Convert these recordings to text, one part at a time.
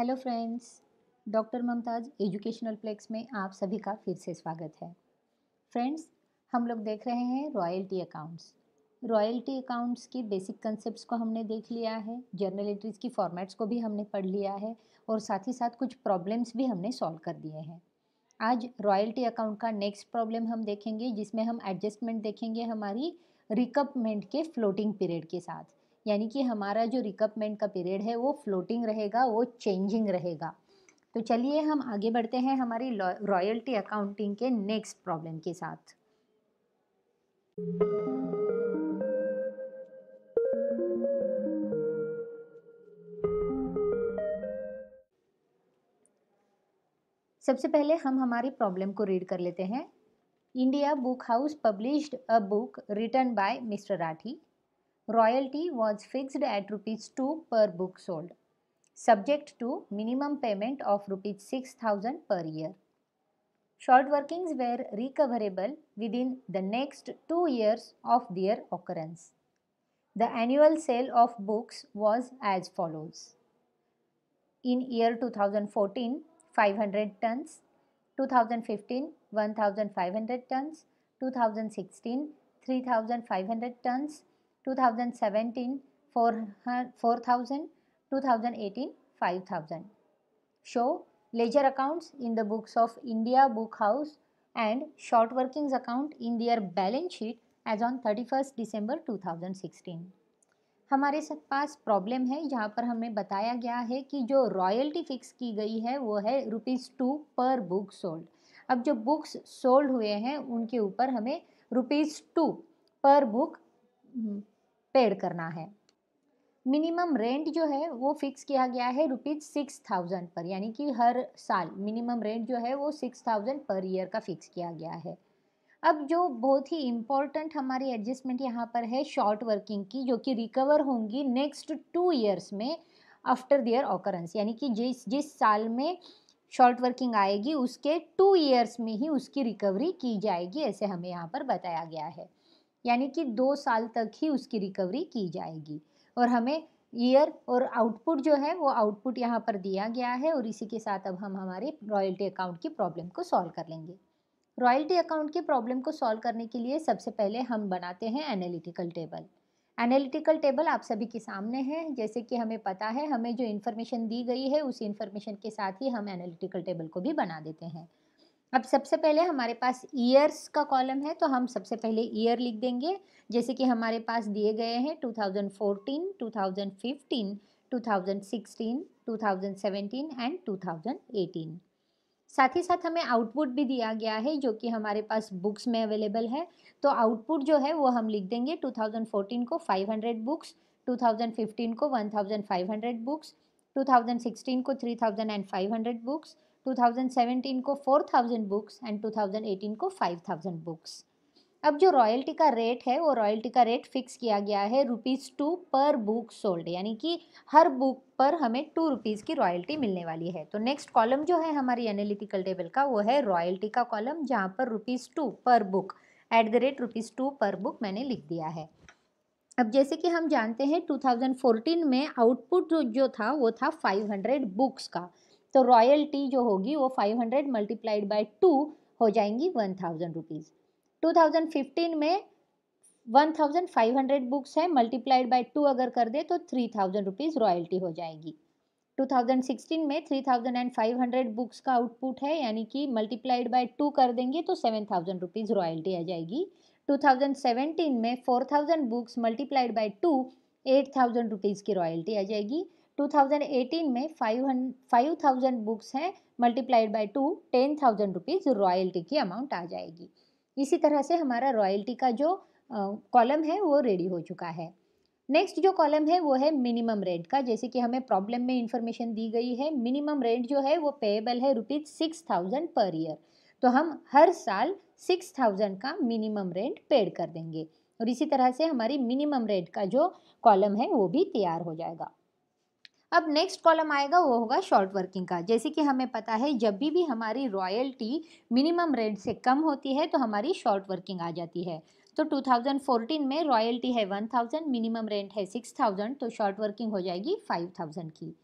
Hello friends doctor Mumtaz educational plex में आप सभी का फिर से स्वागत है फ्रेंड्स हम लोग देख रहे हैं रॉयल्टी अकाउंट्स रॉयल्टी अकाउंट्स के बेसिक कंसेप्ट को हमने देख लिया है जर्नल एंट्रीज की फॉर्मेट्स को भी हमने पढ़ लिया है और साथ ही साथ कुछ प्रॉब्लम्स भी हमने सॉल्व कर दिए हैं आज रॉयल्टी अकाउंट का नेक्स्ट प्रॉब्लम हम देखेंगे जिसमें हम एडजस्टमेंट देखेंगे हमारी रिकपमेंट के फ्लोटिंग पीरियड के साथ यानी कि हमारा जो रिकपमेंट का पीरियड है वो फ्लोटिंग रहेगा वो चेंजिंग रहेगा तो चलिए हम आगे बढ़ते हैं हमारी रॉयल्टी अकाउंटिंग के नेक्स्ट प्रॉब्लम के साथ सबसे पहले हम हमारी प्रॉब्लम को रीड कर लेते हैं India book house published a book written by mister Rathi Royalty was fixed at rupees 2 per book sold, subject to minimum payment of rupees 6000 per year. Short workings were recoverable within the next 2 years of their occurrence. The annual sale of books was as follows. In year 2014, 500 tons, 2015, 1500 tons, 2016, 3500 tons, 2017 4000 2018 5000 show ledger accounts in the books of india book house and short workings account in their balance sheet as on 31st december 2016 हमारे पास problem है जहाँ पर हमें बताया गया है कि जो रॉयल्टी फिक्स की गई है वो है rupees two per book sold अब जो बुक्स सोल्ड हुए हैं उनके ऊपर हमें rupees two per book paid करना है मिनिमम रेंट जो है वो फिक्स किया गया है रुपीज़ सिक्स थाउजेंड पर यानी कि हर साल मिनिमम रेंट जो है वो सिक्स थाउजेंड पर ईयर का फिक्स किया गया है अब जो बहुत ही इम्पोर्टेंट हमारी एडजस्टमेंट यहाँ पर है शॉर्ट वर्किंग की जो कि रिकवर होंगी नेक्स्ट टू ईयर्स में आफ्टर दियर ऑकरेंस यानी कि जिस जिस साल में शॉर्ट वर्किंग आएगी उसके टू ईयर्स में ही उसकी रिकवरी की जाएगी ऐसे हमें यहाँ पर बताया गया है यानी कि दो साल तक ही उसकी रिकवरी की जाएगी और हमें ईयर और आउटपुट जो है वो आउटपुट यहाँ पर दिया गया है और इसी के साथ अब हम हमारे रॉयल्टी अकाउंट की प्रॉब्लम को सॉल्व कर लेंगे रॉयल्टी अकाउंट की प्रॉब्लम को सॉल्व करने के लिए सबसे पहले हम बनाते हैं एनालिटिकल टेबल एनालिटिकल टेबल आप सभी के सामने है जैसे कि हमें पता है हमें जो इन्फॉर्मेशन दी गई है उस इन्फॉर्मेशन के साथ ही हम एनालिटिकल टेबल को भी बना देते हैं अब सबसे पहले हमारे पास ईयर्स का कॉलम है तो हम सबसे पहले ईयर लिख देंगे जैसे कि हमारे पास दिए गए हैं 2014, 2015, 2016, 2017 एंड 2018 साथ ही साथ हमें आउटपुट भी दिया गया है जो कि हमारे पास बुक्स में अवेलेबल है तो आउटपुट जो है वो हम लिख देंगे 2014 को 500 बुक्स 2015 को 1500 बुक्स 2016 को 3500 बुक्स 2017 को 4000 बुक्स एंड 2018 को 5000 बुक्स अब जो रॉयल्टी का रेट है वो रॉयल्टी का रेट फिक्स किया गया है rupees two per book sold यानी कि हर बुक पर हमें टू रुपीज़ की रॉयल्टी मिलने वाली है तो नेक्स्ट कॉलम जो है हमारी एनालिटिकल टेबल का वो है रॉयल्टी का कॉलम जहाँ पर rupees two per book at the rate rupees two per book मैंने लिख दिया है अब जैसे कि हम जानते हैं 2014 में आउटपुट जो जो था वो था 500 बुक्स का तो रॉयल्टी जो होगी वो 500 हंड्रेड मल्टीप्लाइड बाई टू हो जाएंगी one thousand rupees two thousand fifteen में one thousand five hundred books है मल्टीप्लाइड बाई टू अगर कर दे तो थ्री थाउजेंड रुपीज़ रॉयल्टी हो जाएगी 2016 में 3,500 बुक्स का आउटपुट है यानी कि मल्टीप्लाइड बाय टू कर देंगे तो 7,000 थाउजेंड रुपीज़ रॉयल्टी आ जाएगी 2017 में 4,000 books multiplied by two 8,000 thousand rupees की रॉयल्टी आ जाएगी 2018 में 5000 बुक्स हैं multiplied by two ten thousand rupees royalty की अमाउंट आ जाएगी इसी तरह से हमारा रॉयल्टी का जो कॉलम है वो रेडी हो चुका है नेक्स्ट जो कॉलम है वो है मिनिमम रेंट का जैसे कि हमें प्रॉब्लम में इंफॉर्मेशन दी गई है मिनिमम रेंट जो है वो पेएबल है rupees six thousand per year तो हम हर साल सिक्स थाउजेंड का मिनिमम रेंट पेड कर देंगे और इसी तरह से हमारी मिनिमम रेंट का जो कॉलम है वो भी तैयार हो जाएगा अब नेक्स्ट कॉलम आएगा वो होगा शॉर्ट वर्किंग का जैसे कि हमें पता है जब भी भी हमारी रॉयल्टी मिनिमम रेट से कम होती है तो हमारी शॉर्ट वर्किंग आ जाती है तो 2014 में रॉयल्टी है 1000 मिनिमम रेंट है 6000 तो शॉर्ट वर्किंग हो जाएगी 5000 की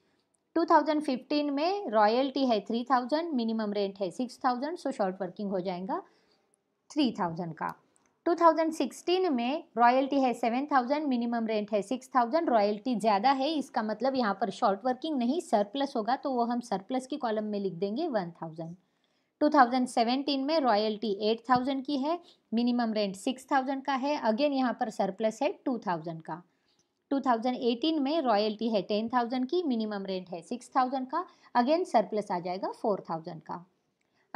2015 में रॉयल्टी है 3000 मिनिमम रेंट है 6000 सो शॉर्ट वर्किंग हो जाएगा 3000 का 2016 में रॉयल्टी है 7000 मिनिमम रेंट है 6000 रॉयल्टी ज़्यादा है इसका मतलब यहाँ पर शॉर्ट वर्किंग नहीं सरप्लस होगा तो वो हम सरप्लस की कॉलम में लिख देंगे 1000 2017 में रॉयल्टी 8000 की है मिनिमम रेंट 6000 का है अगेन यहाँ पर सरप्लस है 2000 का 2018 में रॉयल्टी है 10000 की मिनिमम रेंट है 6000 का अगेन सरप्लस आ जाएगा 4000 का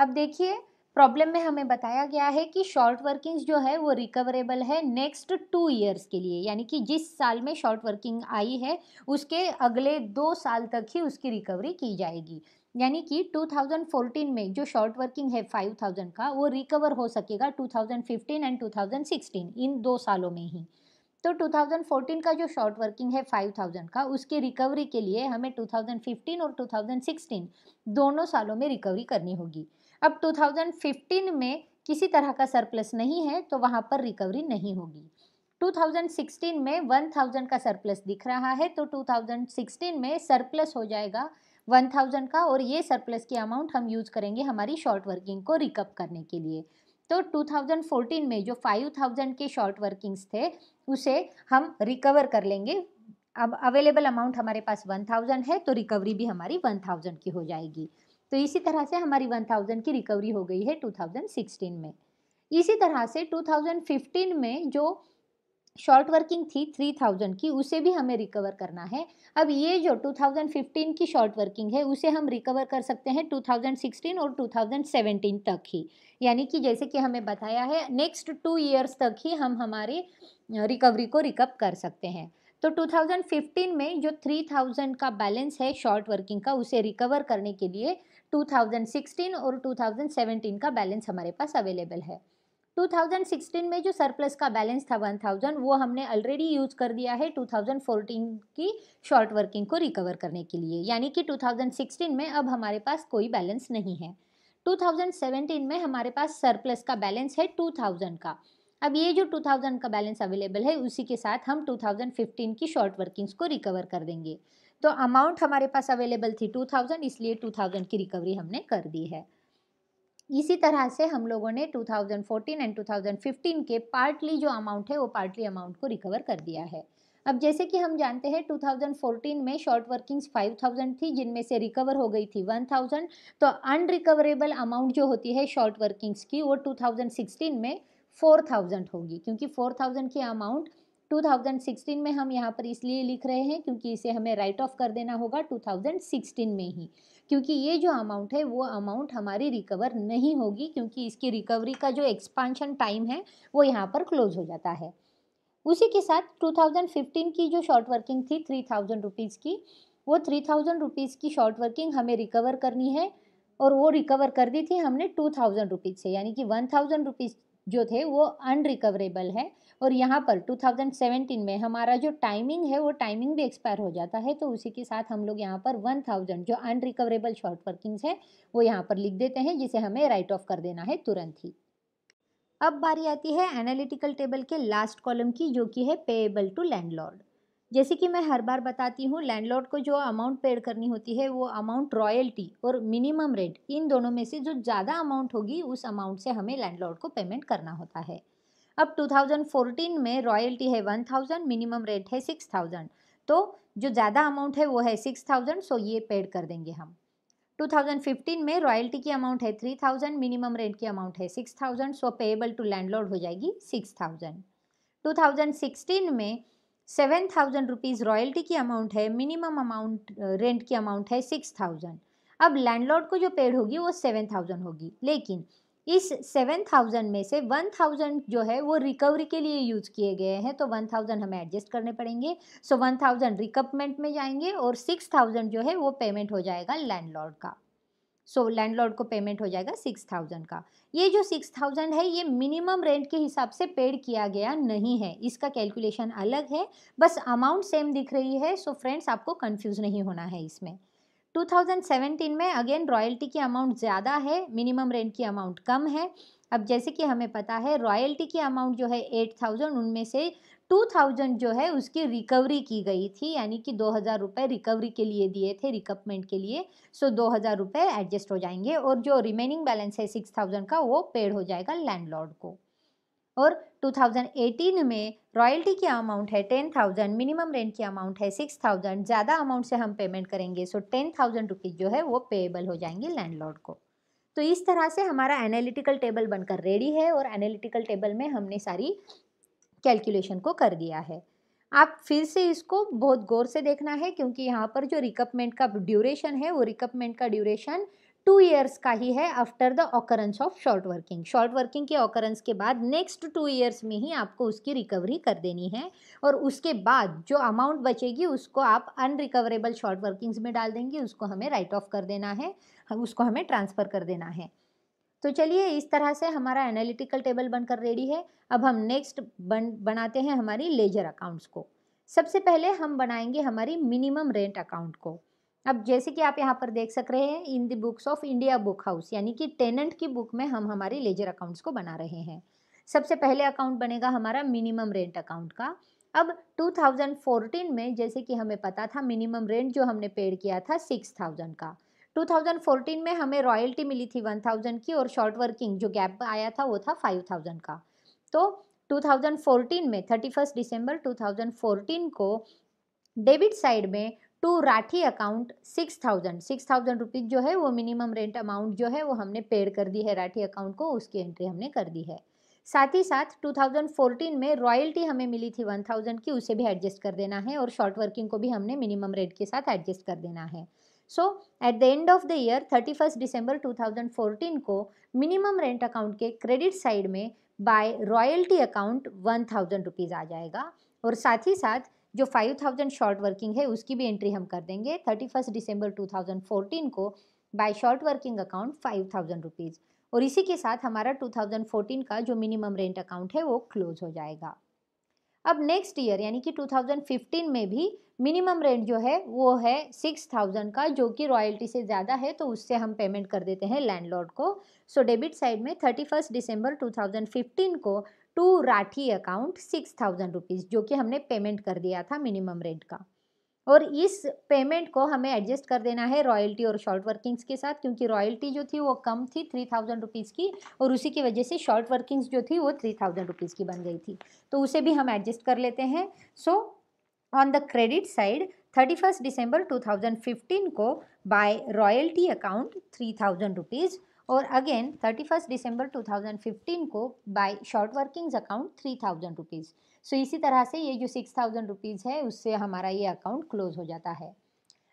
अब देखिए प्रॉब्लम में हमें बताया गया है कि शॉर्ट वर्किंग्स जो है वो रिकवरेबल है नेक्स्ट टू ईयर्स के लिए यानी कि जिस साल में शॉर्ट वर्किंग आई है उसके अगले दो साल तक ही उसकी रिकवरी की जाएगी यानी कि 2014 में जो शॉर्ट वर्किंग है 5000 का वो रिकवर हो सकेगा 2015 एंड 2016 इन दो सालों में ही तो 2014 का जो शॉर्ट वर्किंग है 5000 का उसके रिकवरी के लिए हमें 2015 और 2016 दोनों सालों में रिकवरी करनी होगी अब 2015 में किसी तरह का सरप्लस नहीं है तो वहाँ पर रिकवरी नहीं होगी 2016 में 1000 का सरप्लस दिख रहा है तो 2016 में सरप्लस हो जाएगा 1000 का और ये सरप्लस की अमाउंट हम यूज़ करेंगे हमारी शॉर्ट वर्किंग को रिकअप करने के लिए तो 2014 में जो 5000 के शॉर्ट वर्किंग्स थे उसे हम रिकवर कर लेंगे अब अवेलेबल अमाउंट हमारे पास 1000 है तो रिकवरी भी हमारी 1000 की हो जाएगी तो इसी तरह से हमारी 1000 की रिकवरी हो गई है 2016 में इसी तरह से 2015 में जो शॉर्ट वर्किंग थी 3000 की उसे भी हमें रिकवर करना है अब ये जो 2015 की शॉर्ट वर्किंग है उसे हम रिकवर कर सकते हैं 2016 और 2017 तक ही यानी कि जैसे कि हमें बताया है नेक्स्ट टू ईयर्स तक ही हम हमारी रिकवरी को रिकअप कर सकते हैं तो 2015 में जो 3000 का बैलेंस है शॉर्ट वर्किंग का उसे रिकवर करने के लिए 2016 और 2017 का बैलेंस हमारे पास अवेलेबल है 2016 में जो सरप्लस का बैलेंस था 1000 वो हमने ऑलरेडी यूज़ कर दिया है 2014 की शॉर्ट वर्किंग को रिकवर करने के लिए यानी कि 2016 में अब हमारे पास कोई बैलेंस नहीं है 2017 में हमारे पास सरप्लस का बैलेंस है 2000 का अब ये जो 2000 का बैलेंस अवेलेबल है उसी के साथ हम 2015 की शॉर्ट वर्किंग्स को रिकवर कर देंगे तो अमाउंट हमारे पास अवेलेबल थी टू थाउजेंड इसलिए टू थाउजेंड की रिकवरी हमने कर दी है इसी तरह से हम लोगों ने 2014 एंड 2015 के पार्टली जो अमाउंट है वो पार्टली अमाउंट को रिकवर कर दिया है अब जैसे कि हम जानते हैं 2014 में शॉर्ट वर्किंग्स 5000 थी जिनमें से रिकवर हो गई थी 1000 तो अनरिकवरेबल अमाउंट जो होती है शॉर्ट वर्किंग्स की वो 2016 में 4000 होगी क्योंकि 4000 की अमाउंट 2016 में हम यहाँ पर इसलिए लिख रहे हैं क्योंकि इसे हमें राइट ऑफ कर देना होगा 2016 में ही क्योंकि ये जो अमाउंट है वो अमाउंट हमारी रिकवर नहीं होगी क्योंकि इसकी रिकवरी का जो एक्सपांशन टाइम है वो यहाँ पर क्लोज हो जाता है उसी के साथ 2015 की जो शॉर्ट वर्किंग थी थ्री थाउजेंड रुपीज़ की वो थ्री थाउजेंड रुपीज़ की शॉर्ट वर्किंग हमें रिकवर करनी है और वो रिकवर कर दी थी हमने टू थाउजेंड रुपीज़ से यानी कि वन थाउजेंड रुपीज़ जो थे वो अनरिकवरेबल है और यहाँ पर 2017 में हमारा जो टाइमिंग है वो टाइमिंग भी एक्सपायर हो जाता है तो उसी के साथ हम लोग यहाँ पर 1000 जो अनरिकवरेबल शॉर्ट वर्किंग्स है वो यहाँ पर लिख देते हैं जिसे हमें राइट ऑफ कर देना है तुरंत ही अब बारी आती है एनालिटिकल टेबल के लास्ट कॉलम की जो कि है पेएबल टू लैंडलॉर्ड जैसे कि मैं हर बार बताती हूँ लैंडलॉर्ड को जो अमाउंट पेड करनी होती है वो अमाउंट रॉयल्टी और मिनिमम रेंट इन दोनों में से जो ज़्यादा अमाउंट होगी उस अमाउंट से हमें लैंडलॉर्ड को पेमेंट करना होता है अब 2014 में रॉयल्टी है 1000 मिनिमम रेट है 6000 तो जो ज़्यादा अमाउंट है वो है 6000 सो ये पेड कर देंगे हम 2015 में रॉयल्टी की अमाउंट है 3000 मिनिमम रेंट की अमाउंट है 6000 सो पेएबल टू लैंडलॉर्ड हो जाएगी 6000 2016 में सेवन थाउजेंड रुपीज़ रॉयल्टी की अमाउंट है मिनिमम अमाउंट रेंट की अमाउंट है सिक्स थाउजेंड अब लैंडलॉर्ड को जो पेड होगी वो सेवन थाउजेंड होगी लेकिन इस सेवन थाउजेंड में से वन थाउजेंड जो है वो रिकवरी के लिए यूज़ किए गए हैं तो वन थाउजेंड हमें एडजस्ट करने पड़ेंगे सो वन थाउजेंड रिकपमेंट में जाएंगे और सिक्स थाउजेंड जो है वो पेमेंट हो जाएगा लैंडलॉर्ड का सो लैंडलॉर्ड को पेमेंट हो जाएगा सिक्स थाउजेंड का ये जो सिक्स थाउजेंड है ये मिनिमम रेंट के हिसाब से पेड किया गया नहीं है इसका कैलकुलेशन अलग है बस अमाउंट सेम दिख रही है सो so फ्रेंड्स आपको कन्फ्यूज़ नहीं होना है इसमें 2017 में अगेन रॉयल्टी की अमाउंट ज़्यादा है मिनिमम रेंट की अमाउंट कम है अब जैसे कि हमें पता है रॉयल्टी की अमाउंट जो है एट थाउजेंड उनमें से टू थाउजेंड जो है उसकी रिकवरी की गई थी यानी कि दो हज़ार रुपये रिकवरी के लिए दिए थे रिकपमेंट के लिए सो दो हज़ार रुपये एडजस्ट हो जाएंगे और जो रिमेनिंग बैलेंस है सिक्स थाउजेंड का वो पेड हो जाएगा लैंडलॉर्ड को और 2018 में रॉयल्टी की अमाउंट है 10,000 मिनिमम रेंट की अमाउंट है 6,000 ज़्यादा अमाउंट से हम पेमेंट करेंगे सो टेन थाउजेंड रुपीज़ जो है वो पेएबल हो जाएंगे लैंडलॉर्ड को तो इस तरह से हमारा एनालिटिकल टेबल बनकर रेडी है और एनालिटिकल टेबल में हमने सारी कैलकुलेशन को कर दिया है आप फिर से इसको बहुत गौर से देखना है क्योंकि यहाँ पर जो रिकपमेंट का ड्यूरेशन है वो रिकपमेंट का ड्यूरेशन टू ईयर्स का ही है after the occurrence of short working short working के ऑकरेंस के बाद नेक्स्ट टू ईयर्स में ही आपको उसकी रिकवरी कर देनी है और उसके बाद जो अमाउंट बचेगी उसको आप अनरिकवरेबल शॉर्ट वर्किंग्स में डाल देंगे उसको हमें राइट ऑफ कर देना है उसको हमें ट्रांसफ़र कर देना है तो चलिए इस तरह से हमारा एनालिटिकल टेबल बनकर रेडी है अब हम नेक्स्ट बन बनाते हैं हमारी लेजर अकाउंट्स को सबसे पहले हम बनाएंगे हमारी मिनिमम रेंट अकाउंट को अब जैसे कि आप यहाँ पर देख सक रहे हैं in the books of India book house यानी कि टेनेंट की बुक में हम हमारे लेजर अकाउंट्स को बना रहे हैं सबसे पहले अकाउंट बनेगा हमारा मिनिमम रेंट अकाउंट का अब 2014 में जैसे कि हमें पता था मिनिमम रेंट जो हमने पेड किया था 6000 का 2014 में हमें रॉयल्टी मिली थी 1000 की और शॉर्ट वर्किंग जो गैप आया था वो था 5000 का तो 2014 में 31 दिसंबर 2014 को डेबिट साइड में to Rathi account six thousand six thousand rupees जो है वो मिनिमम रेंट अमाउंट जो है वो हमने पेड कर दी है राठी अकाउंट को उसकी एंट्री हमने कर दी है साथ ही साथ 2014 में रॉयल्टी हमें मिली थी 1000 की उसे भी एडजस्ट कर देना है और शॉर्ट वर्किंग को भी हमने मिनिमम रेट के साथ एडजस्ट कर देना है so at the end of the year 31 दिसंबर 2014 को मिनिमम रेंट अकाउंट के क्रेडिट साइड में by royalty account one thousand rupees आ जाएगा और साथ ही साथ जो 5000 शॉर्ट वर्किंग है उसकी भी एंट्री हम कर देंगे 31 दिसंबर 2014 को by short working account five thousand rupees और इसी के साथ हमारा 2014 का जो मिनिमम रेंट अकाउंट है वो क्लोज हो जाएगा अब नेक्स्ट ईयर यानी कि 2015 में भी मिनिमम रेंट जो है वो है 6000 का जो कि रॉयल्टी से ज़्यादा है तो उससे हम पेमेंट कर देते हैं लैंडलॉर्ड को सो डेबिट साइड में 31 दिसंबर 2015 को to Rathi account six thousand rupees जो कि हमने पेमेंट कर दिया था मिनिमम रेंट का और इस पेमेंट को हमें एडजस्ट कर देना है रॉयल्टी और शॉर्ट वर्किंग्स के साथ क्योंकि रॉयल्टी जो थी वो कम थी थ्री थाउजेंड रुपीज़ की और उसी की वजह से शॉर्ट वर्किंग्स जो थी वो थ्री थाउजेंड रुपीज़ की बन गई थी तो उसे भी हम एडजस्ट कर लेते हैं so on the credit side thirty first December two thousand fifteen को by royalty account three thousand rupees और again thirty first December two thousand fifteen को by short workings account three thousand rupees so इसी तरह से ये जो six thousand rupees है उससे हमारा ये अकाउंट क्लोज हो जाता है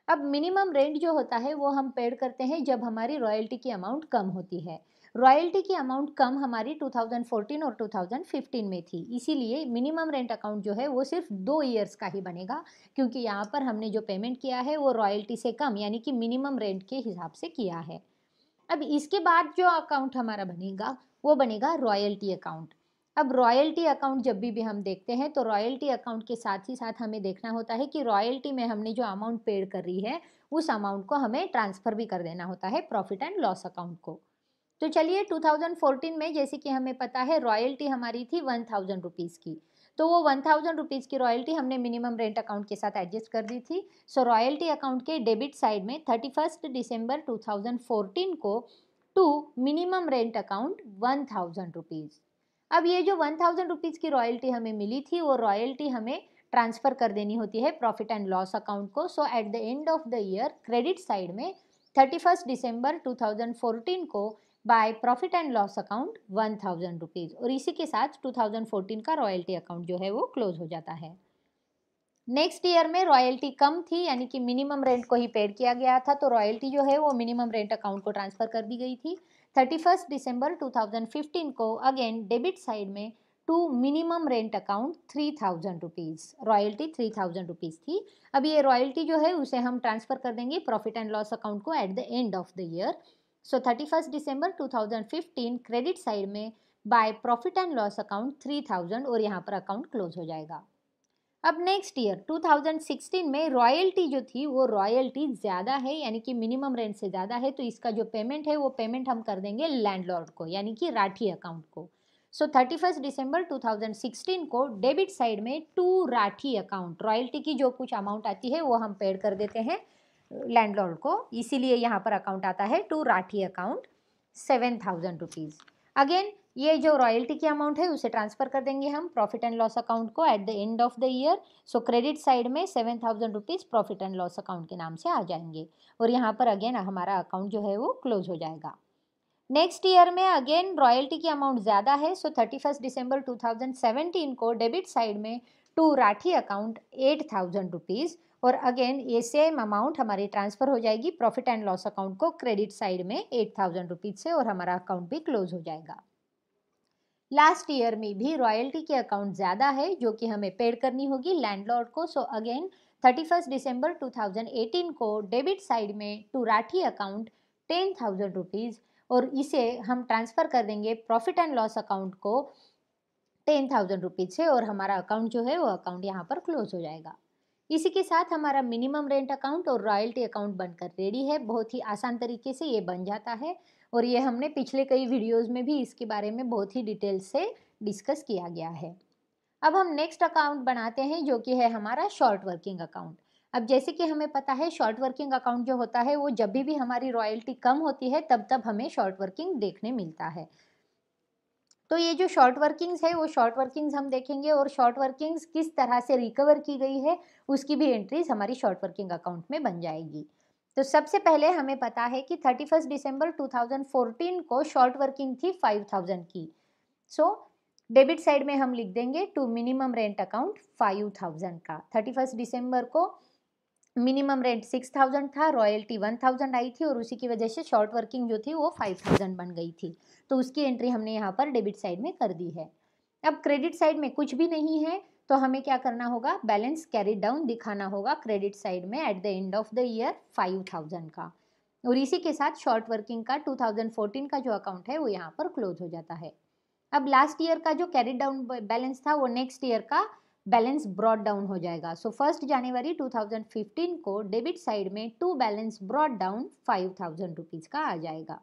अब मिनिमम रेंट जो होता है वो हम पेड करते हैं जब हमारी रॉयल्टी की अमाउंट कम होती है रॉयल्टी की अमाउंट कम हमारी 2014 और 2015 में थी इसीलिए मिनिमम रेंट अकाउंट जो है वो सिर्फ दो ईयर्स का ही बनेगा क्योंकि यहाँ पर हमने जो पेमेंट किया है वो रॉयल्टी से कम यानी कि मिनिमम रेंट के हिसाब से किया है अब इसके बाद जो अकाउंट हमारा बनेगा वो बनेगा रॉयल्टी अकाउंट अब रॉयल्टी अकाउंट जब भी, भी हम देखते हैं तो रॉयल्टी अकाउंट के साथ ही साथ हमें देखना होता है कि रॉयल्टी में हमने जो अमाउंट पेड कर रही है उस अमाउंट को हमें ट्रांसफ़र भी कर देना होता है प्रॉफिट एंड लॉस अकाउंट को तो चलिए 2014 में जैसे कि हमें पता है रॉयल्टी हमारी थी वन थाउजेंड रुपीज़ की तो वो वन थाउजेंड रुपीज़ की रॉयल्टी हमने मिनिमम रेंट अकाउंट के साथ एडजस्ट कर दी थी सो रॉयल्टी अकाउंट के डेबिट साइड में thirty first December two thousand fourteen को to minimum rent account one thousand rupees अब ये जो वन थाउजेंड रुपीज़ की रॉयल्टी हमें मिली थी वो रॉयल्टी हमें ट्रांसफ़र कर देनी होती है प्रॉफिट एंड लॉस अकाउंट को so at the end of the year credit side में thirty first December two thousand fourteen को by profit and loss account one thousand rupees और इसी के साथ टू थाउजेंड फोर्टीन का रॉयल्टी अकाउंट जो है वो क्लोज हो जाता है नेक्स्ट ईयर में रॉयल्टी कम थी यानी कि मिनिमम रेंट को ही पेड किया गया था तो रॉयल्टी जो है वो मिनिमम रेंट अकाउंट को ट्रांसफ़र कर दी गई थी thirty first December two thousand fifteen को अगेन डेबिट साइड में to minimum rent account three thousand rupees royalty three thousand rupees थी अब ये रॉयल्टी जो है उसे हम ट्रांसफ़र कर देंगे प्रॉफिट एंड लॉस अकाउंट को at the end of the year so thirty first December two thousand fifteen credit side में by profit and loss account three thousand और यहाँ पर अकाउंट क्लोज हो जाएगा अब नेक्स्ट ईयर 2016 में रॉयल्टी जो थी वो रॉयल्टी ज़्यादा है यानी कि मिनिमम रेंट से ज़्यादा है तो इसका जो पेमेंट है वो पेमेंट हम कर देंगे लैंडलॉर्ड को यानी कि राठी अकाउंट को so thirty first December two को डेबिट साइड में टू राठी अकाउंट रॉयल्टी की जो कुछ अमाउंट आती है वो हम पेड कर देते हैं लैंडलॉर्ड को इसीलिए यहाँ पर अकाउंट आता है to Rathi account seven thousand rupees again ये जो रॉयल्टी की अमाउंट है उसे ट्रांसफ़र कर देंगे हम प्रॉफिट एंड लॉस अकाउंट को at the end of the year so credit side में seven thousand rupees profit and loss account के नाम से आ जाएंगे और यहाँ पर अगेन हमारा अकाउंट जो है वो क्लोज हो जाएगा नेक्स्ट ईयर में अगेन रॉयल्टी की अमाउंट ज़्यादा है so thirty first December two thousand seventeen को डेबिट साइड में to Rathi account eight thousand rupees और अगेन ये सेम अमाउंट हमारी ट्रांसफ़र हो जाएगी प्रॉफिट एंड लॉस अकाउंट को क्रेडिट साइड में एट थाउजेंड रुपीज़ से और हमारा अकाउंट भी क्लोज हो जाएगा लास्ट ईयर में भी रॉयल्टी के अकाउंट ज़्यादा है जो कि हमें पेड करनी होगी लैंडलॉर्ड को so again thirty first December two thousand eighteen को डेबिट साइड में to Rathi account ten thousand rupees और इसे हम ट्रांसफ़र कर देंगे प्रॉफिट एंड लॉस अकाउंट को टेन थाउजेंड रुपीज़ से और हमारा अकाउंट जो है वो अकाउंट यहाँ पर क्लोज हो जाएगा इसी के साथ हमारा मिनिमम रेंट अकाउंट और रॉयल्टी अकाउंट बनकर रेडी है बहुत ही आसान तरीके से ये बन जाता है और ये हमने पिछले कई वीडियोस में भी इसके बारे में बहुत ही डिटेल से डिस्कस किया गया है अब हम नेक्स्ट अकाउंट बनाते हैं जो कि है हमारा शॉर्ट वर्किंग अकाउंट अब जैसे कि हमें पता है शॉर्ट वर्किंग अकाउंट जो होता है वो जब भी भी हमारी रॉयल्टी कम होती है तब तब हमें शॉर्ट वर्किंग देखने मिलता है तो ये जो शॉर्ट वर्किंग्स है वो शॉर्ट वर्किंग्स हम देखेंगे और शॉर्ट वर्किंग्स किस तरह से रिकवर की गई है उसकी भी एंट्रीज हमारी शॉर्ट वर्किंग अकाउंट में बन जाएगी तो सबसे पहले हमें पता है कि 31 दिसंबर 2014 को शॉर्ट वर्किंग थी 5000 की सो डेबिट साइड में हम लिख देंगे to minimum rent account five का थर्टी दिसंबर को मिनिमम रेंट सिक्स थाउजेंड था रॉयल्टी वन थाउजेंड आई थी और उसी की वजह से शॉर्ट वर्किंग जो थी वो फाइव थाउजेंड बन गई थी तो उसकी एंट्री हमने यहाँ पर डेबिट साइड में कर दी है अब क्रेडिट साइड में कुछ भी नहीं है तो हमें क्या करना होगा बैलेंस कैरी डाउन दिखाना होगा क्रेडिट साइड में at the end of the year five thousand का और इसी के साथ शॉर्ट वर्किंग का टू का जो अकाउंट है वो यहाँ पर क्लोज हो जाता है अब लास्ट ईयर का जो कैरी डाउन बैलेंस था वो नेक्स्ट ईयर का बैलेंस ब्रॉड डाउन हो जाएगा सो फर्स्ट जनवरी 2015 को डेबिट साइड में to balance brought down five thousand rupees का आ जाएगा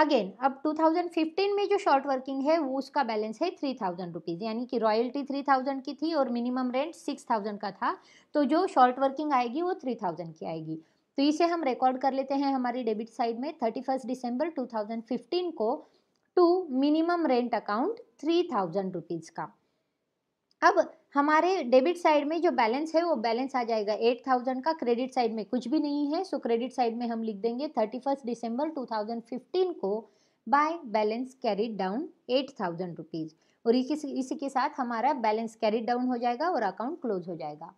अगेन अब 2015 में जो शॉर्ट वर्किंग है वो उसका बैलेंस है थ्री थाउजेंड रुपीज़ यानी कि रॉयल्टी थ्री थाउजेंड की थी और मिनिमम रेंट सिक्स थाउजेंड का था तो जो शॉर्ट वर्किंग आएगी वो थ्री थाउजेंड की आएगी तो इसे हम रिकॉर्ड कर लेते हैं हमारी डेबिट साइड में थर्टी फर्स्ट थाउजेंड फिफ्टीन को to minimum rent account three thousand rupees का अब हमारे डेबिट साइड में जो बैलेंस है वो बैलेंस आ जाएगा एट थाउजेंड का क्रेडिट साइड में कुछ भी नहीं है सो क्रेडिट साइड में हम लिख देंगे thirty first December two thousand fifteen को by balance carried down eight thousand rupees और इसी इसी के साथ हमारा बैलेंस कैरिड डाउन हो जाएगा और अकाउंट क्लोज हो जाएगा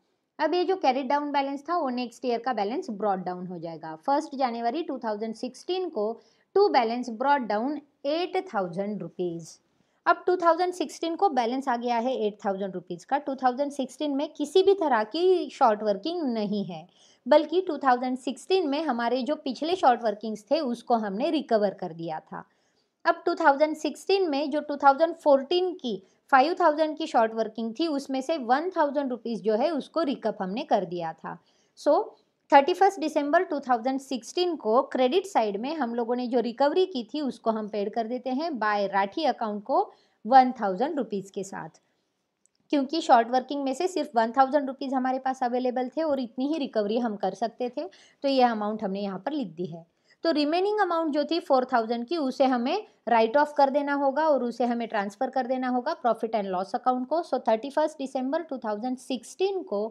अब ये जो कैरिड डाउन बैलेंस था वो नेक्स्ट ईयर का बैलेंस ब्रॉड डाउन हो जाएगा फर्स्ट जनवरी सिक्सटीन को to balance brought down eight thousand rupees अब 2016 को बैलेंस आ गया है एट थाउजेंड रुपीज़ का 2016 में किसी भी तरह की शॉर्ट वर्किंग नहीं है बल्कि 2016 में हमारे जो पिछले शॉर्ट वर्किंग्स थे उसको हमने रिकवर कर दिया था अब 2016 में जो 2014 की 5000 की शॉर्ट वर्किंग थी उसमें से वन थाउजेंड रुपीज़ जो है उसको रिकअप हमने कर दिया था so so, thirty first December two thousand sixteen को क्रेडिट साइड में हम लोगों ने जो रिकवरी की थी उसको हम पेड कर देते हैं बाय राठी अकाउंट को वन थाउजेंड रुपीज़ के साथ क्योंकि शॉर्ट वर्किंग में से सिर्फ वन थाउजेंड रुपीज़ हमारे पास अवेलेबल थे और इतनी ही रिकवरी हम कर सकते थे तो ये अमाउंट हमने यहाँ पर लिख दी है तो रिमेनिंग अमाउंट जो थी फोर थाउजेंड की उसे हमें राइट ऑफ कर देना होगा और उसे हमें ट्रांसफ़र कर देना होगा प्रॉफिट एंड लॉस अकाउंट को so thirty first December two thousand sixteen को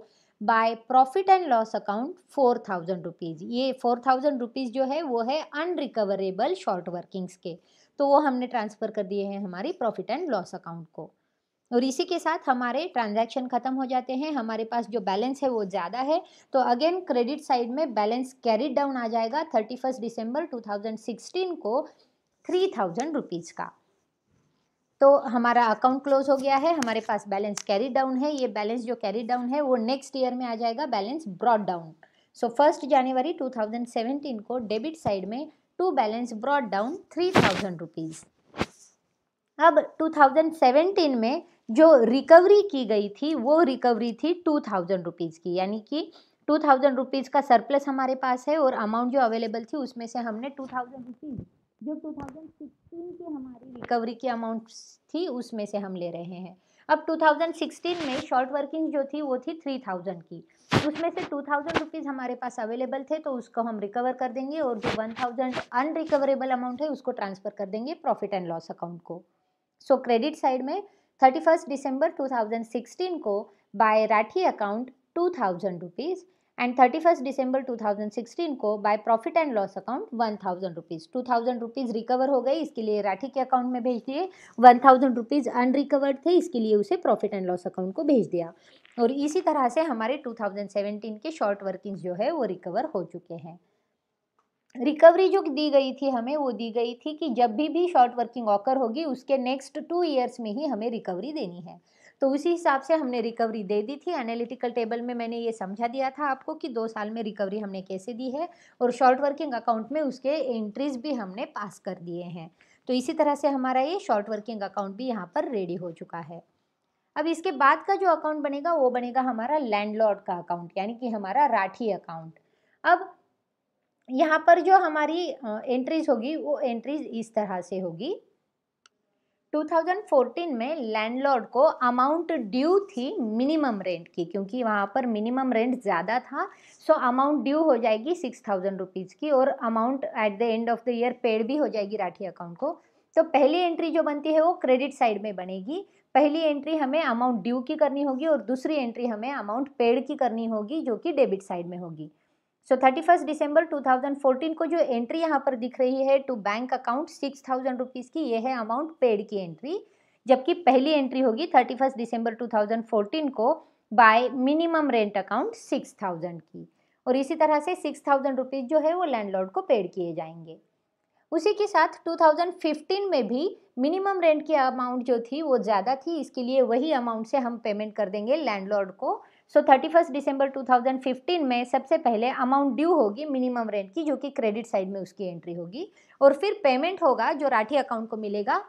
by profit and loss account four thousand rupees ये फोर थाउजेंड रुपीज़ जो है वो है अनरिकवरेबल शॉर्ट वर्किंग्स के तो वो हमने ट्रांसफ़र कर दिए हैं हमारी प्रॉफिट एंड लॉस अकाउंट को और इसी के साथ हमारे ट्रांजैक्शन ख़त्म हो जाते हैं हमारे पास जो बैलेंस है वो ज़्यादा है तो अगेन क्रेडिट साइड में बैलेंस कैरिड डाउन आ जाएगा थर्टी फर्स्ट दिसंबर सिक्सटीन को थ्री थाउजेंड रुपीज़ का तो हमारा अकाउंट क्लोज हो गया है हमारे पास बैलेंस कैरी डाउन है ये बैलेंस जो कैरी डाउन है वो नेक्स्ट ईयर में आ जाएगा balance brought down so first January 2017 को डेबिट साइड में to balance brought down three thousand rupees अब 2017 में जो रिकवरी की गई थी वो रिकवरी थी टू थाउजेंड रुपीज़ की यानी कि टू थाउजेंड रुपीज़ का सरप्लस हमारे पास है और अमाउंट जो अवेलेबल थी उसमें से हमने टू थाउजेंड रुपीज़ जो 2016 की हमारी रिकवरी की अमाउंट थी उसमें से हम ले रहे हैं अब 2016 में शॉर्ट वर्किंग जो थी वो थी 3000 की उसमें से 2000 थाउजेंड हमारे पास अवेलेबल थे तो उसको हम रिकवर कर देंगे और जो 1000 थाउजेंड अनरिकवरेबल अमाउंट है उसको ट्रांसफ़र कर देंगे प्रॉफिट एंड लॉस अकाउंट को सो क्रेडिट साइड में 31 दिसंबर 2016 को by Rathi account two thousand rupees and thirty first two thousand sixteen को by profit and loss account one thousand rupees two thousand rupees recover हो गई इसके लिए राठी के अकाउंट में भेज दिए वन थाउजेंड रुपीज़ अनरिकवर्ड थे इसके लिए उसे प्रॉफिट एंड लॉस अकाउंट को भेज दिया और इसी तरह से हमारे टू थाउजेंड सेवेंटीन के शॉर्ट वर्किंग्स जो है वो रिकवर हो चुके हैं रिकवरी जो दी गई थी हमें वो दी गई थी कि जब भी भी शॉर्ट वर्किंग ऑकर होगी उसके नेक्स्ट टू ईयर्स में ही हमें रिकवरी देनी है तो उसी हिसाब से हमने रिकवरी दे दी थी एनालिटिकल टेबल में मैंने ये समझा दिया था आपको कि दो साल में रिकवरी हमने कैसे दी है और शॉर्ट वर्किंग अकाउंट में उसके एंट्रीज भी हमने पास कर दिए हैं तो इसी तरह से हमारा ये शॉर्ट वर्किंग अकाउंट भी यहाँ पर रेडी हो चुका है अब इसके बाद का जो अकाउंट बनेगा वो बनेगा हमारा लैंडलॉर्ड का अकाउंट यानी कि हमारा राठी अकाउंट अब यहाँ पर जो हमारी एंट्रीज होगी वो एंट्रीज इस तरह से होगी 2014 में लैंडलॉर्ड को अमाउंट ड्यू थी मिनिमम रेंट की क्योंकि वहाँ पर मिनिमम रेंट ज़्यादा था सो अमाउंट ड्यू हो जाएगी सिक्स थाउजेंड रुपीज़ की और amount at the end of the year paid भी हो जाएगी राठी अकाउंट को तो पहली एंट्री जो बनती है वो क्रेडिट साइड में बनेगी पहली एंट्री हमें अमाउंट ड्यू की करनी होगी और दूसरी एंट्री हमें अमाउंट पेड की करनी होगी जो कि डेबिट साइड में होगी so thirty first December two thousand fourteen को जो एंट्री यहाँ पर दिख रही है to bank account six thousand rupees की ये है अमाउंट पेड की एंट्री जबकि पहली एंट्री होगी thirty first December two thousand fourteen को by minimum rent account six thousand की और इसी तरह से सिक्स थाउजेंड रुपीज़ जो है वो लैंडलॉर्ड को पेड किए जाएंगे उसी के साथ टू थाउजेंड फिफ्टीन में भी मिनिमम रेंट की अमाउंट जो थी वो ज़्यादा थी इसके लिए वही अमाउंट से हम पेमेंट कर देंगे लैंडलॉर्ड को so thirty first two thousand fifteen में सबसे पहले अमाउंट ड्यू होगी मिनिमम रेंट की जो कि क्रेडिट साइड में उसकी एंट्री होगी और फिर पेमेंट होगा जो राठी अकाउंट को मिलेगा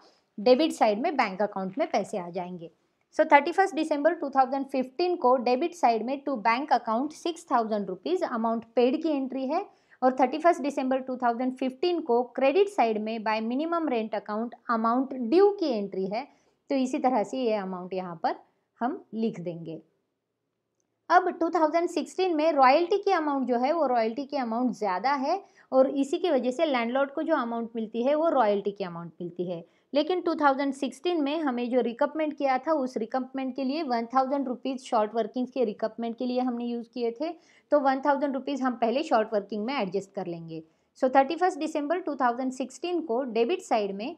डेबिट साइड में बैंक अकाउंट में पैसे आ जाएंगे so thirty first two thousand fifteen को डेबिट साइड में to bank account six thousand rupees amount paid की एंट्री है और thirty first two thousand fifteen को क्रेडिट साइड में by minimum rent account amount due की एंट्री है तो इसी तरह से ये अमाउंट यहाँ पर हम लिख देंगे अब 2016 में रॉयल्टी की अमाउंट जो है वो रॉयल्टी की अमाउंट ज़्यादा है और इसी की वजह से लैंडलॉर्ड को जो अमाउंट मिलती है वो रॉयल्टी की अमाउंट मिलती है लेकिन 2016 में हमें जो रिकमेंड किया था उस रिकमेंड के लिए one thousand rupees short workings के रिकमेंड के लिए हमने यूज़ किए थे तो वन थाउजेंड रुपीज़ हम पहले शॉर्ट वर्किंग में एडजस्ट कर लेंगे so thirty first December sixteen को डेबिट साइड में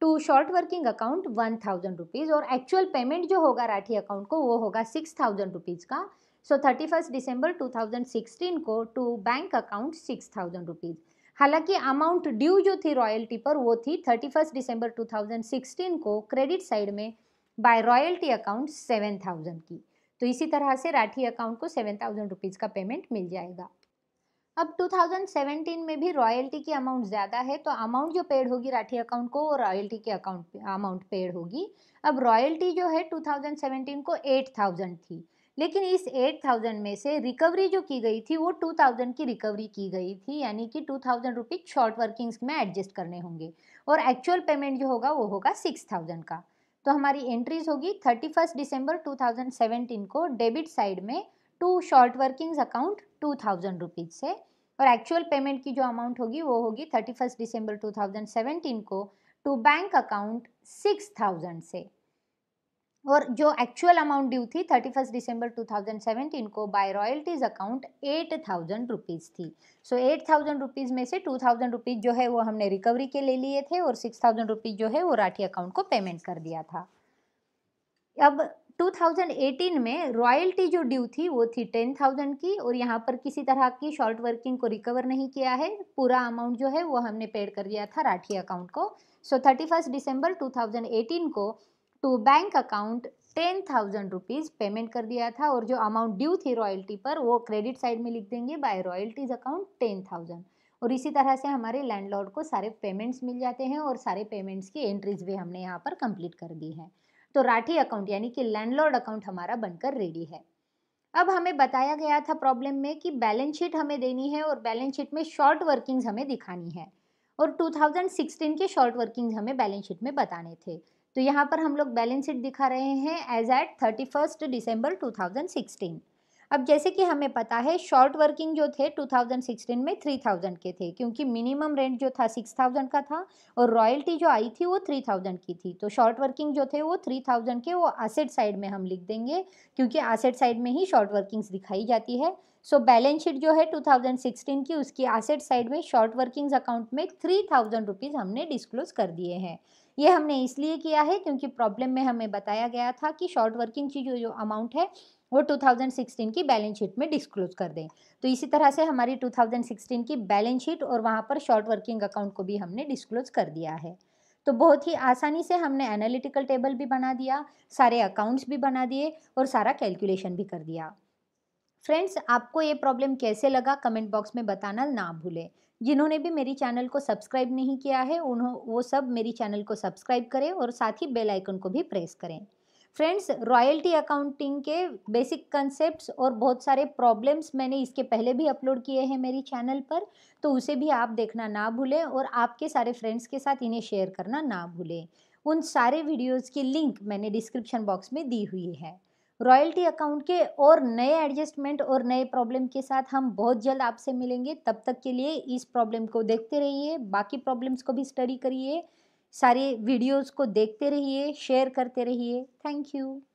to short working account one thousand rupees और एक्चुअल पेमेंट जो होगा राठी अकाउंट को वो होगा सिक्स थाउजेंड रुपीज़ का so thirty first December two thousand sixteen को to bank account six thousand rupees हालांकि अमाउंट ड्यू जो थी रॉयल्टी पर वो थी thirty first December two thousand sixteen को क्रेडिट साइड में by royalty account seven thousand की तो इसी तरह से राठी अकाउंट को सेवन थाउजेंड रुपीज़ का पेमेंट मिल जाएगा अब 2017 में भी रॉयल्टी की अमाउंट ज़्यादा है तो अमाउंट जो पेड होगी राठी अकाउंट को वो रॉयल्टी के अकाउंट अमाउंट पेड होगी अब रॉयल्टी जो है 2017 को 8000 थी लेकिन इस 8000 में से रिकवरी जो की गई थी वो 2000 की रिकवरी की गई थी यानी कि 2000 थाउजेंड रुपीज़ शॉर्ट वर्किंग्स में एडजस्ट करने होंगे और एक्चुअल पेमेंट जो होगा वो होगा 6000 का तो हमारी एंट्रीज होगी 31 दिसंबर 2017 को डेबिट साइड में to short workings account two thousand rupees से और एक्चुअल पेमेंट की जो अमाउंट होगी वो होगी टू दिसंबर सेवेंटीन को टू बैंक अकाउंट थाउजेंड से और जो एक्चुअल अमाउंट ड्यू थी thirty first December two thousand seventeen को by royalties account eight thousand rupees थी सो एट थाउजेंड रुपीज़ में से टू थाउजेंड रुपीज़ जो है वो हमने रिकवरी के ले लिए थे और सिक्स थाउजेंड रुपीज़ जो है वो राठी अकाउंट को पेमेंट कर दिया था अब 2018 में रॉयल्टी जो ड्यू थी वो थी 10,000 की और यहाँ पर किसी तरह की शॉर्ट वर्किंग को रिकवर नहीं किया है पूरा अमाउंट जो है वो हमने पेड कर दिया था राठी अकाउंट को सो थर्टी फर्स्ट डिसम्बर 2018 को to bank account ten thousand rupees payment कर दिया था और जो अमाउंट ड्यू थी रॉयल्टी पर वो क्रेडिट साइड में लिख देंगे by royalties account ten thousand और इसी तरह से हमारे लैंडलॉर्ड को सारे पेमेंट्स मिल जाते हैं और सारे पेमेंट्स की एंट्रीज भी हमने यहाँ पर कंप्लीट कर दी है तो राठी अकाउंट यानी कि लैंडलॉर्ड अकाउंट हमारा बनकर रेडी है अब हमें बताया गया था प्रॉब्लम में कि बैलेंस शीट हमें देनी है और बैलेंस शीट में शॉर्ट वर्किंग्स हमें दिखानी है और 2016 के शॉर्ट वर्किंग्स हमें बैलेंस शीट में बताने थे तो यहाँ पर हम लोग बैलेंस शीट दिखा रहे हैं as at thirty first December two thousand sixteen अब जैसे कि हमें पता है शॉर्ट वर्किंग जो थे 2016 में 3000 के थे क्योंकि मिनिमम रेंट जो था 6000 का था और रॉयल्टी जो आई थी वो 3000 की थी तो शॉर्ट वर्किंग जो थे वो 3000 के वो एसेट साइड में हम लिख देंगे क्योंकि एसेट साइड में ही शॉर्ट वर्किंग्स दिखाई जाती है सो बैलेंस शीट जो है 2016 की उसकी एसेट साइड में शॉर्ट वर्किंग्स अकाउंट में थ्री थाउजेंड हमने डिस्क्लोज कर दिए हैं ये हमने इसलिए किया है क्योंकि प्रॉब्लम में हमें बताया गया था कि शॉर्ट वर्किंग की जो जो अमाउंट है वो 2016 की बैलेंस शीट में डिस्क्लोज कर दें तो इसी तरह से हमारी 2016 की बैलेंस शीट और वहाँ पर शॉर्ट वर्किंग अकाउंट को भी हमने डिस्क्लोज कर दिया है तो बहुत ही आसानी से हमने एनालिटिकल टेबल भी बना दिया सारे अकाउंट्स भी बना दिए और सारा कैलकुलेशन भी कर दिया फ्रेंड्स आपको ये प्रॉब्लम कैसे लगा कमेंट बॉक्स में बताना ना भूलें जिन्होंने भी मेरी चैनल को सब्सक्राइब नहीं किया है उन्हों वो सब मेरी चैनल को सब्सक्राइब करें और साथ ही बेल आइकन को भी प्रेस करें फ्रेंड्स रॉयल्टी अकाउंटिंग के बेसिक कंसेप्ट और बहुत सारे प्रॉब्लम्स मैंने इसके पहले भी अपलोड किए हैं मेरी चैनल पर तो उसे भी आप देखना ना भूलें और आपके सारे फ्रेंड्स के साथ इन्हें शेयर करना ना भूलें उन सारे वीडियोज़ की लिंक मैंने डिस्क्रिप्शन बॉक्स में दी हुई है रॉयल्टी अकाउंट के और नए एडजस्टमेंट और नए प्रॉब्लम के साथ हम बहुत जल्द आपसे मिलेंगे तब तक के लिए इस प्रॉब्लम को देखते रहिए बाकी प्रॉब्लम्स को भी स्टडी करिए सारे वीडियोस को देखते रहिए शेयर करते रहिए थैंक यू